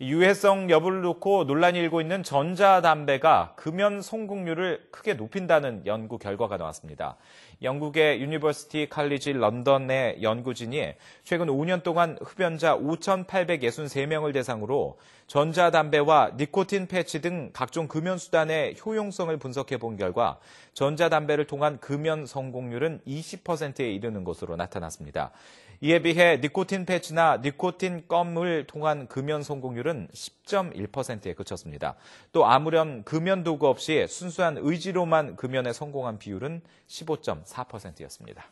유해성 여부를 놓고 논란이 일고 있는 전자담배가 금연 성공률을 크게 높인다는 연구 결과가 나왔습니다. 영국의 유니버시티 칼리지 런던의 연구진이 최근 5년 동안 흡연자 5,863명을 대상으로 전자담배와 니코틴 패치 등 각종 금연 수단의 효용성을 분석해 본 결과 전자담배를 통한 금연 성공률은 20%에 이르는 것으로 나타났습니다. 이에 비해 니코틴 패치나 니코틴 껌을 통한 금연 성공률 은 성공률은 10.1%에 그쳤습니다. 또 아무렴 금연 도구 없이 순수한 의지로만 금연에 성공한 비율은 15.4%였습니다.